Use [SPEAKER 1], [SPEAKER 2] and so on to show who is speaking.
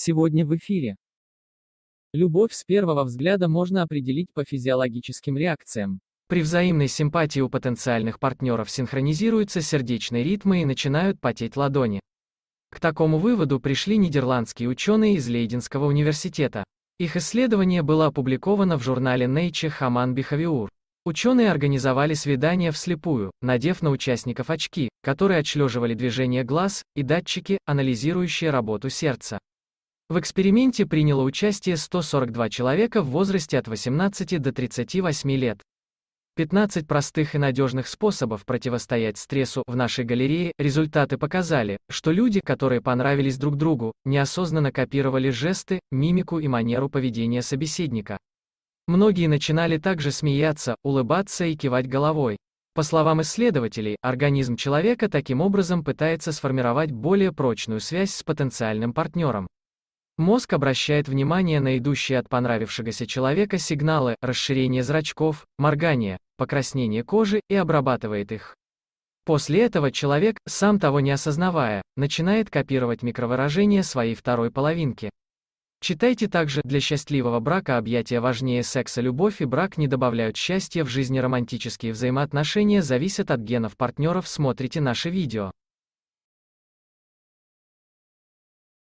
[SPEAKER 1] Сегодня в эфире. Любовь с первого взгляда можно определить по физиологическим реакциям. При взаимной симпатии у потенциальных партнеров синхронизируются сердечные ритмы и начинают потеть ладони. К такому выводу пришли нидерландские ученые из Лейденского университета. Их исследование было опубликовано в журнале Nature Human Behavior. Ученые организовали свидание вслепую, надев на участников очки, которые отслеживали движение глаз, и датчики, анализирующие работу сердца. В эксперименте приняло участие 142 человека в возрасте от 18 до 38 лет. 15 простых и надежных способов противостоять стрессу в нашей галерее, результаты показали, что люди, которые понравились друг другу, неосознанно копировали жесты, мимику и манеру поведения собеседника. Многие начинали также смеяться, улыбаться и кивать головой. По словам исследователей, организм человека таким образом пытается сформировать более прочную связь с потенциальным партнером. Мозг обращает внимание на идущие от понравившегося человека сигналы, расширение зрачков, моргание, покраснение кожи и обрабатывает их. После этого человек, сам того не осознавая, начинает копировать микровыражения своей второй половинки. Читайте также, для счастливого брака объятия важнее секса любовь и брак не добавляют счастья в жизни романтические взаимоотношения зависят от генов партнеров смотрите наше видео.